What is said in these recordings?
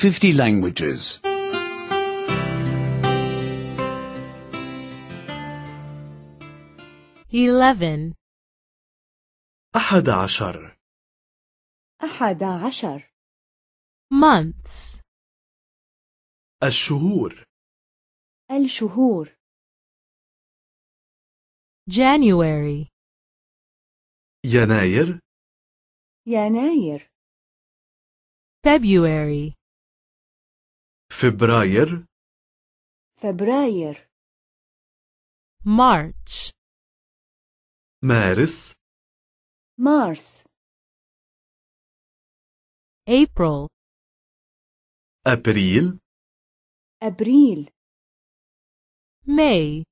50 languages. Eleven. أحد عشر. أحد عشر. Months. الشهور. الشهور. January. يناير. يناير. February. فبراير فبراير مارش مارس مارس April أبريل أبريل May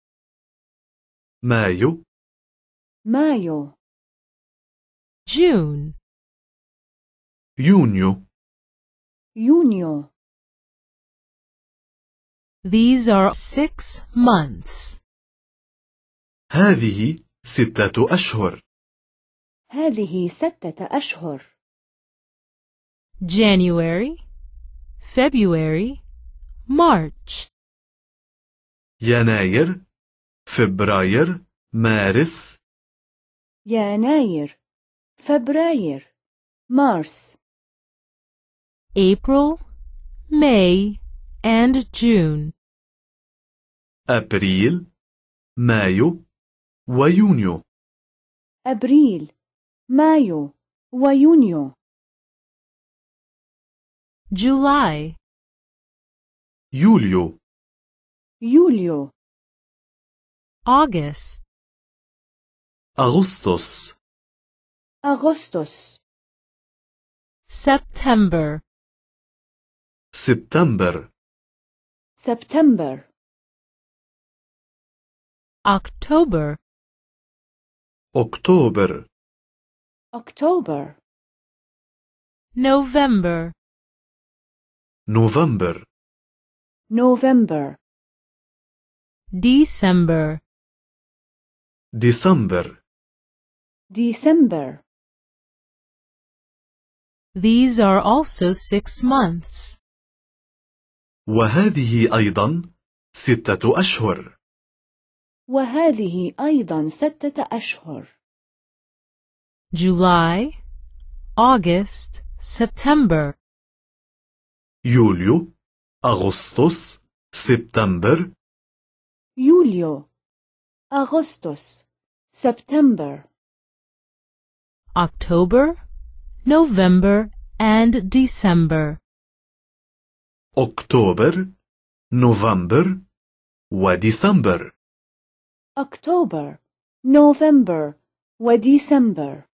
مايو مايو June يونيو يونيو these are six months. هذه ستة أشهر. هذه ستة أشهر. January, February, March. يناير, فبراير, مارس. يناير, فبراير, مارس. April, May, and June. أبريل مايو ويونيو أبريل مايو ويونيو جولاي يوليو يوليو أغسطس أغسطس أغسطس سبتمبر سبتمبر سبتمبر October October October November November November December December December These are also six months. وهذه أيضا ستة أشهر. وهذه أيضا ستة أشهر. July, August, September. يوليو، أغسطس، سبتمبر. يوليو، أغسطس، سبتمبر. October, November and December. October, November, and December. October, November December.